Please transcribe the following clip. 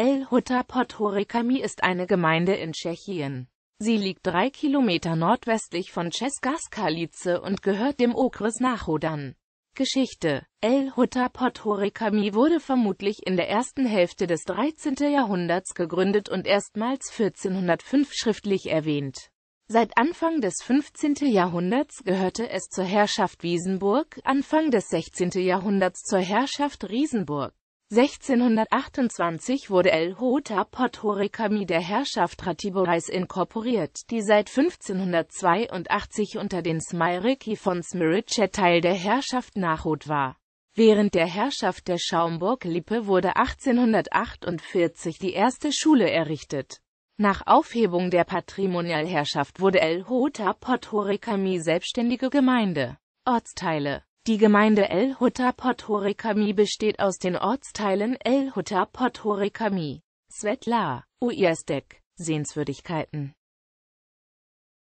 El Huta Podhorikami ist eine Gemeinde in Tschechien. Sie liegt drei Kilometer nordwestlich von Česká und gehört dem Okres Nachodan. Geschichte El Huta Podhorikami wurde vermutlich in der ersten Hälfte des 13. Jahrhunderts gegründet und erstmals 1405 schriftlich erwähnt. Seit Anfang des 15. Jahrhunderts gehörte es zur Herrschaft Wiesenburg, Anfang des 16. Jahrhunderts zur Herrschaft Riesenburg. 1628 wurde El Hota Podhorikami der Herrschaft Ratiborais inkorporiert, die seit 1582 unter den Smiriki von Smiritsche Teil der Herrschaft Nachod war. Während der Herrschaft der Schaumburg-Lippe wurde 1848 die erste Schule errichtet. Nach Aufhebung der Patrimonialherrschaft wurde El Hota Podhorikami selbstständige Gemeinde. Ortsteile die Gemeinde El Hutta Podhorikami besteht aus den Ortsteilen El Hutta Podhorikami, Svetla, Ujazdek, Sehenswürdigkeiten